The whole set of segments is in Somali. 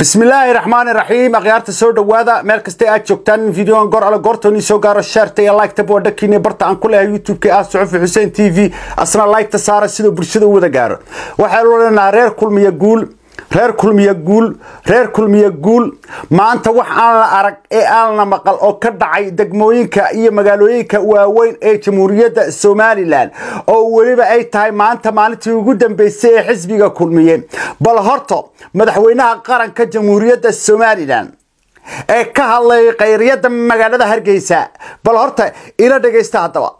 بسم الله الرحمن الرحيم أغيارت سود وادا مركز تي أتشوكتان فيديو قرأ لقرتون يسو قارو الشار تي لايك تبو دكيني برتا عن كلها يوتيوب كي أسعف حسين تي في أصلا لايك تسارة سيدو برشدو ودا قارو وحالو لنا رير كل ما يقول reer kulmiya guul reer kulmiya guul maanta wax aan la arag ee aan la maqal oo ka dhacay degmooyinka iyo magaalooyinka waaweyn ee jamhuuriyadda somalilan oo weliba ay tahay maanta maalintii ugu dambeysay ee xisbiga kulmiye bal horto madaxweynaha qaranka jamhuuriyadda somalilan ee ka hadlay khayriyadda magaalada hargeysa bal horta ila dhegaysta haddaba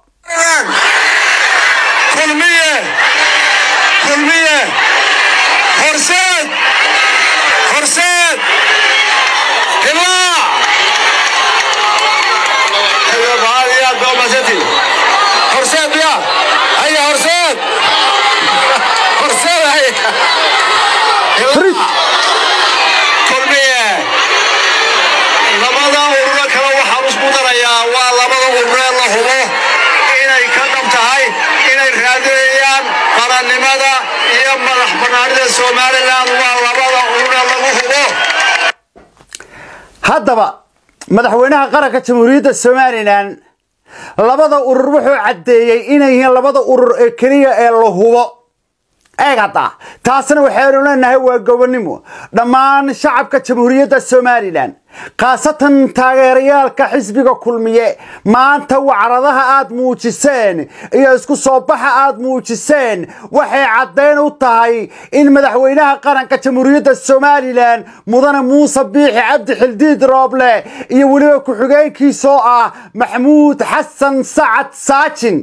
midnimada iyo madax banaanida somalilan waa labada una lagu hubo haddaba madaxweynaha qaranka jamhuuriyadda somalilan labada urur wuxuu caddeeyey inay yihiin labada urur ee keliya ee la hubo eegada taasna waxaynu leenahay waa gobonnimo dhammaan shacabka jamhuuriyadda somalilan khaasatan taageerayaalka xisbiga kulmiye maanta wacradaha aad muujiseen iyo isku soo baxa aad muujiseen waxay caddayn u tahay in madaxweynaha qaranka jamhuuriyadda somalilan mudane muuse biixi cabdi xildiid rooble iyo weliba ku-xigeenkiisoo ah maxamuud xasan sacad saajin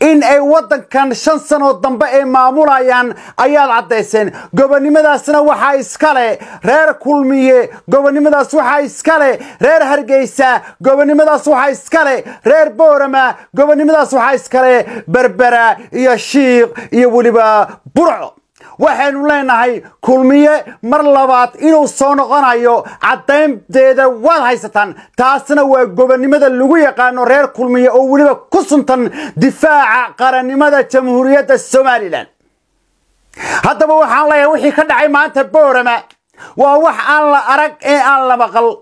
in ay waddankan shan sanoo dambe ay maamulayaan ayaad caddayseen gobonnimadaasna waxaa iskale reer kulmiye gobonnimadaas waxaa iskale reer hargeysa gobonnimadaas waxaa iskale reer boorama gobonnimadaas waxaa iskale berbera iyo shiiq iyo weliba burco waxaynu leenahay kulmiye mar labaad inuu soo noqonayo caddaynteeda waad haysataan taasna waa gobonnimada lagu yaqaano reer kulmiye oo weliba ku suntan difaaca qarannimada jamhuuriyadda somalilan haddaba waxaan leeyahay wixii ka dhacay maanta boorama waa wax aan la arag ee aan la maqal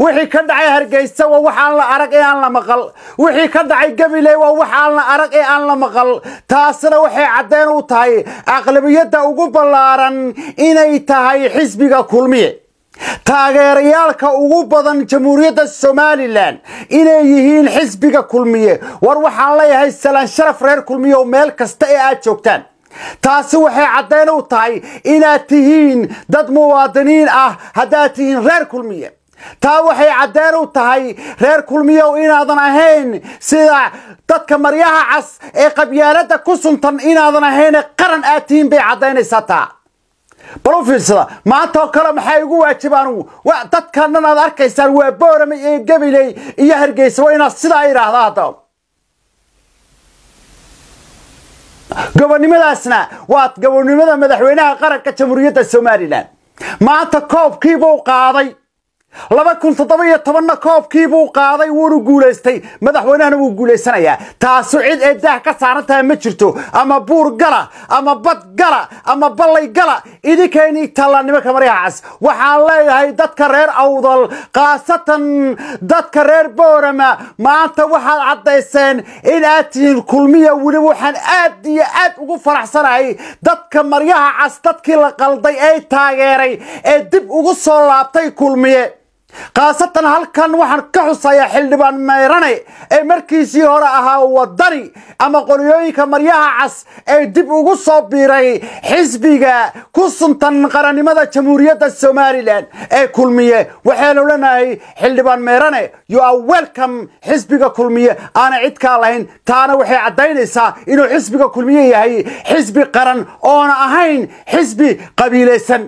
wixii ka dhacay hargeysa waa waxaan la arag ee aan la maqal wixii ka dhacay gabiley waa wax aan la arag ee aan la maqal taasina waxay caddeyn u tahay aqlabiyadda ugu ballaaran inay tahay xisbiga kulmiye taageerayaalka ugu badan jamhuuriyadda somalilan inay yihiin xisbiga kulmiye war waxaan leeyahay salaan sharaf reer kulmiye oo meel kasta ee aad joogtaan taasi waxay caddeyn u tahay inaad tihiin dad muwaadiniin ah haddaad tihiin reer kulmiye taa waxay caddeen u tahay reer kulmiyow inaadan ahayn sida dadka maryaha cas ee qabyaaladda ku suntan inaadan ahayn qaran aad tihiin bay caddaynaysaa taa bal u fiidsada maantaoo kale maxaa igu waajib anugu aad arkaysaan waa boorame iyo gabiley iyo hargeysabo inaad sidaa idhaahda hadda gobonimadaasna waa gobonnimada madaxweynaha qaranka jamhuuriyadda somalilan maanta koobkiibuu qaaday laba kun toddoba-iyo tobanna koobkiibuu qaaday wuuna guulaystay madaxweynahana wuu guulaysanayaa taasu cid ee daah ka saaran taha ma jirto ama buur gala ama bad gala ama ballay gala idinkeenii tallaannimanka maryaha cas waxaan leeyahay dadka reer awdal khaasatan dadka reer boorama maanta waxaad caddayseen in aad tihiin kulmiya weliba waxaan aad iyo aad ugu faraxsanahay dadka maryaha cas dadkii la qalday ee taageeray ee dib ugu soo laabtay kulmiye khaasatan halkan waxaan ka xusayaa xildhibaan mayrane ee markiisii hore ahaa wadani ama qoliyooyinka maryaha cas ee dib ugu soo biiray xisbiga ku suntan qarannimada jamhuuriyadda somalilan ee kulmiye waxaynu leenahay xildhibaan mayrane you are welcome xisbiga kulmiye aana cidkaa lahayn taana waxay caddaynaysaa inuu xisbiga kulmiye yahay xisbi qaran oona ahayn xisbi qabiilaysan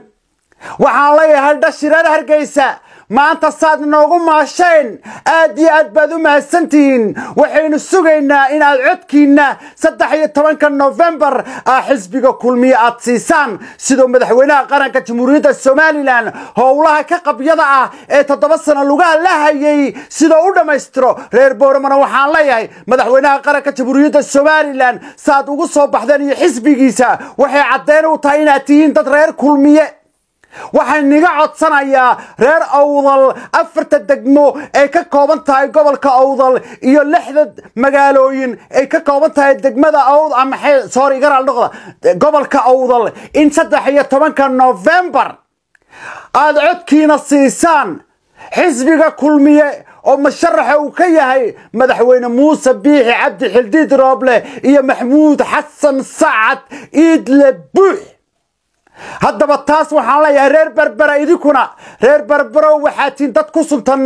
waxaan leeyahay dhashirada hargeysa maanta saad noogu maasheen aad iyo aad baad u mahadsantihiin waxaynu sugaynaa inaad codkiinna saddex iyo tobanka nofembar aa xisbiga kulmiye aad siisaan sidoo madaxweynaha qaranka jamhuuriyadda somalilan howlaha ka qabyada ah ee toddoba sano lugaha la hayay sidoo u dhammaystiro reer booramana waxaan leeyahay madaxweynaha qaranka jamhuuriyadda somalilan saad ugu soo baxdeen iyo xisbigiisa waxay caddeyn u tahay inaad tihiin dad reer kulmiye waxaan niga codsanayaa reer awdal afarta degmo ee ka kooban tahay gobolka awdal iyo lixda magaalooyin ay ka kooban tahay degmada awd ah, gobolka awdal in saddex iyo tobanka nofembar aad codkiina siisaan xisbiga kulmiye oo musharaxa uu ka yahay madaxweyne muuse biixi cabdi xildiid rooble iyo maxmuud xasan sacad iidle buux haddaba taas waxaan leeyahay reer berbera idinkuna reer berberow waxaatiin dad ku suntan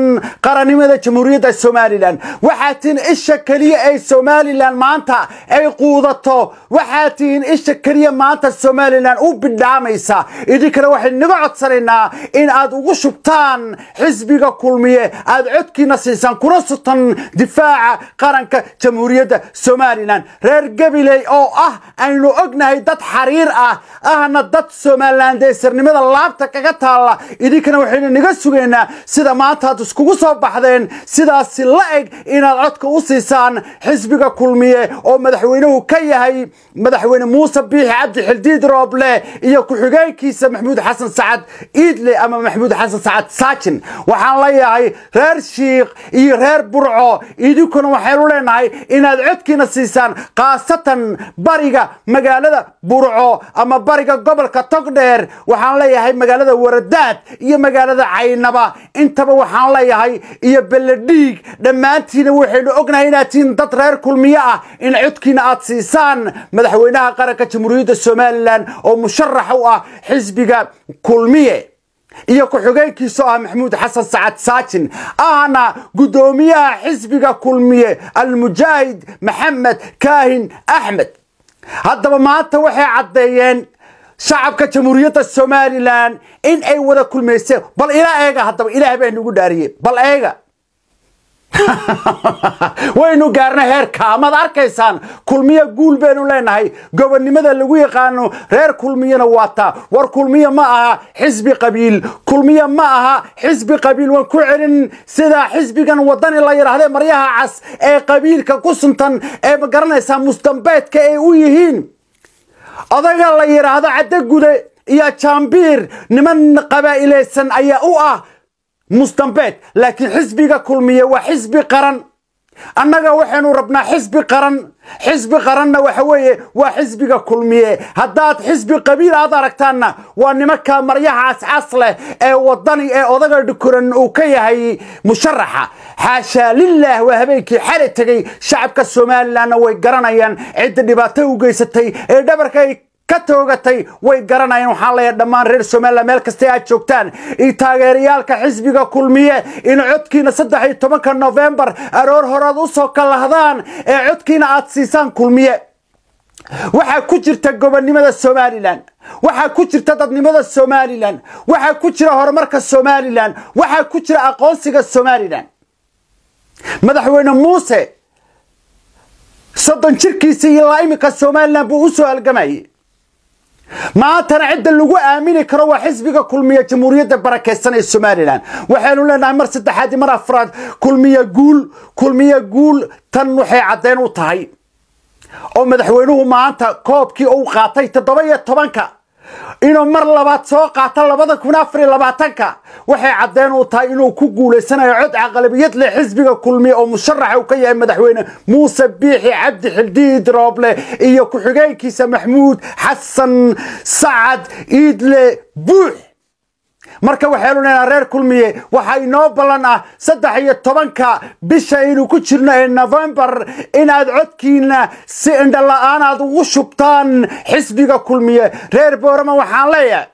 qarannimada jamhuuriyadda somalilan waxaa isha keliya ee somalilan maanta ay quudato waxaa isha keliya maanta somalilan u bidhaamaysa idinkana waxay naga codsanaynaa in aad ugu shubtaan xisbiga kulmiye aad codkiina siisaan kuna suntan difaaca qaranka jamhuuriyadda somalilan reer gabiley oo ah aynu ognahay dad xariir ah ahna dad somalilan deysarnimada laabta kaga taalla idinkana waxaynu naga sugaynaa sida maantaad iskugu soo baxdeen sidaasi la eg inaad codka u siisaan xisbiga kulmiye oo madaxweynuhu ka yahay madaxweyne muuse biixi cabdi xildiid rooble iyo ku-xigeenkiisa maxamuud xasan sacad iidle ama maxamuud xasan sacad saajin waxaan leeyahay reer shiikh iyo reer burco idinkuna waxaynu leenahay inaad codkiina siisaan khaasatan bariga magaalada burco ama bariga gobolka tog dheer waxaan leeyahay magaalada waradaad iyo magaalada caynaba intaba waxaan leeyahay iyo beledhiig dhammaantiina waxaynu ognahay inaad tihiin dad reer kulmiye ah in codkiina aad siisaan madaxweynaha qaranka jamhuuriyadda somalilan oo musharax u ah xisbiga kulmiye iyo ku-xigeenkiisoo ah maxamuud xasan sacad saajin ahna guddoomiyaha xisbiga kulmiye almujaahid maxamed kaahin axmed haddaba maanta waxay caddeeyeen shacabka jamhuuriyadda somalilan in ay wada kulmayseen bal ilaa eega haddaba ilaah baa nugu dhaariye bal eega waynu gaarna heerka maad arkaysaan kulmiyo guul baynu leenahay gobonnimada lagu yaqaano reer kulmiyana waa taa war kulmiyo ma aha xisbi qabiil kulmiyo ma aha xisbi qabiil waan ku celin sida xisbigan wadani la yidhaahde maryaha cas ee qabiilka ku suntan ee ma garanaysaa musdambeedka ay u yihiin odaga la yidhaahdo caddagude iyo jambiir niman qabaa'ileysan ayaa u ah mustambeed laakiin xisbiga kulmiya waa xisbi qaran annaga waxaynu rabnaa xisbi qaran xisbi qaranna waxa weeye waa xisbiga kulmiye haddaad xisbi qabiil aad aragtaanna waa nimanka maryaha cascas leh ee wadani ee odaga dhukuran uu ka yahay musharaxa xaashaa lilaah waa habeenkii xali tegay shacabka somalilanna way garanayaan cidda dhibaato u geysatay ee dhabarka ay ka toogatay way garanayeen waxaan leeyahay dhammaan reer somalilan meel kasta aad joogtaan iyo taageerayaalka xisbiga kulmiye in codkiina saddex iyo tobanka nofembar aroor horaad u soo kalahdaan ee codkiina aad siisaan kulmiye waxaa ku jirta gobonnimada somalilan waxaa ku jirta dadnimada somalilan waxaa ku jira horumarka somalilan waxaa ku jira aqoonsiga somalilan madaxweyne muuse soddon jirkiisa iyo laa iminka somalilan buu u soo halgamayay maantana cidda lagu aamini karo waa xisbiga kulmiya jamhuuriyadda barakaysan ee somalilan waxaynu leenahay mar saddexaadi mar afraad kulmiya guul kulmiya guul tan waxay caddayn u tahay oo madaxweynuhu maanta koobkii uu qaatay toddoba iyo tobanka inuu mar labaad soo qaato labada kun afariy labaatanka waxay caddeen u tahay inuu ku guulaysanayo cod caqalabiyad leh xisbiga kulmiye oo musharaxa u ka yahay madaxweyne muuse biixi cabdi xildiid rooble iyo ku-xigeenkiisa maxamuud xasan sacad iidle buux marka waxaynu waxeeluneenaa ah, reer kulmiye waxaa inoo ballan ah saddex iyo tobanka bisha aynu ku jirno ee nofembar inaad codkiina si indhola-aan aad ugu shubtaan xisbiga kulmiye reer boorama waxaan leeyahay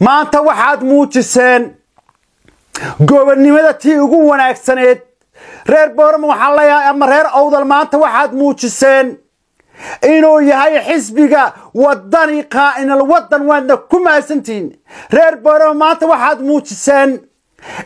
maanta waxaad muujiseen goobannimada tii ugu wanaagsaneed reer boorama waxaan leeyahay ama reer owdal maanta waxaad muujiseen inuu yahay xisbiga wadani qaa'inal waddan waadna ku mahadsantihiin reer boro maanta waxaad muujiseen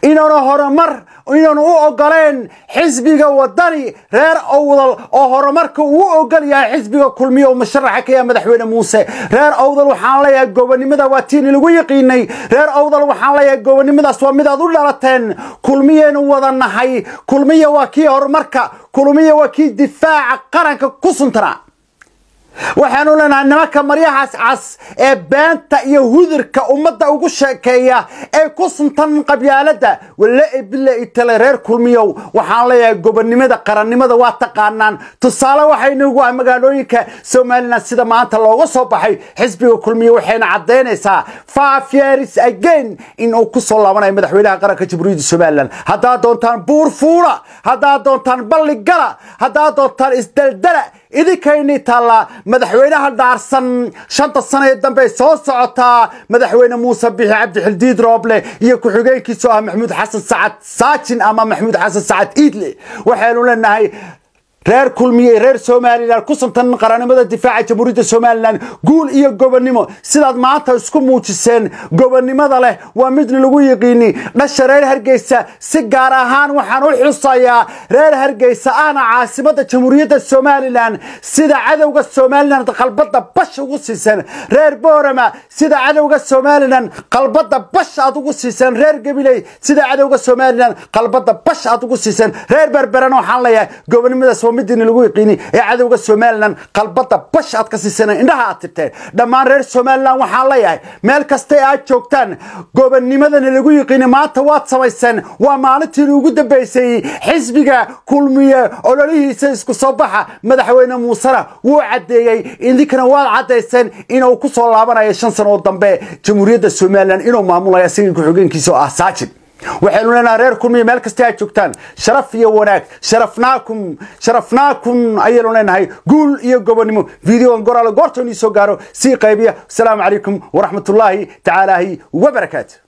inaanu horumar inaanu u ogoleen xisbiga wadani reer owdal oo horumarka uu ogol yahay xisbiga kulmiya oo musharaxa ka madaxweyne muuse reer owdal waxaan leeyahay gobonimada waa tiini lagu yiqiinay reer owdal waxaan leeyahay gobonimadaas waa midaad u dhalateen kulmiyeenu wada nahay kulmiya waa kii horumarka kulmiya waa kii difaaca qaranka ku suntanaa waxaanu leenahay nimanka maryahaas cas ee beenta iyo hudurka ummadda ugu sheekeeya ee ku suntan qabyaaladda walle billa itale reer kulmiyow waxaan leeyahay gobonnimada qarannimada waa taqaanaan tusaale waxaynugu ah magaalooyinka somalilan sida maanta looga soo baxay xisbiga kulmiyo waxayna caddaynaysaa faafyeris again inuu ku soo laabanayo madaxweynaha qaranka jamhuuriyadda somalilan haddaad doontaan buur fuula haddaad doontaan balli gala haddaad doontaan isdaldala idinkaynii taallaa madaxweynaha dhaarsan shanta sana ee dambe soo socotaa madaxweyne muuse bixi cabdixildiid rooble iyo ku-xigeenkiisu ah maxamuud xasan sacad saajin ama maxamuud xasan sacad iidle waxaanu leenahay reer kulmiya ee reer somalilan ku santan qarannimada difaaca jamhuuriyadda somalilan guul iyo gobonnimo sidaad maanta isku muujiseen gobonnimada leh waa midna lagu yiqiini dhasha reer hargeysa si gaar ahaan waxaan u xusayaa reer hargeysa ahna caasimadda jamhuuriyadda somalilan sida cadowga somalilan qalbadda bash ugu siiseen reer boorama sida cadowga somalilan qalbadda bash aad ugu siiseen reer gabiley sida cadowga somalilan qalbadda bash aad ugu siiseen reer berberana waxaan leeyahay gobonnimadaas midina lagu yaqiinay ee cadowga somalilan qalbada bash aad ka siisanaen indhaha aad tirteen dhammaan reer somalilan waxaan leeyahay meel kasta ee aad joogtaan gobannimadana lagu yiqiini maanta waad samayseen waa maalintiina ugu dambaysay xisbiga kulmiye ololihiisa isku soo baxa madaxweyne muusena wuu caddeeyey idinkana waad caddayseen inuu ku soo laabanayo shan sanoo dambe jamhuuriyadda somalilan inuu maamulayo asaga ku-xogeenkiisa oo ah saajid waxaynu leenaha reer kulmiya meel kasta aad joogtaan sharaf iyo wanaag sharafnaakum sharafnaakum ayaanu leenahay guul iyo gobonnimo videoan goraalo goortoon iisoo gaaro sii qaybiya asalaamu calaykum waraxmatullaahi tacaalaahi wabarakaatu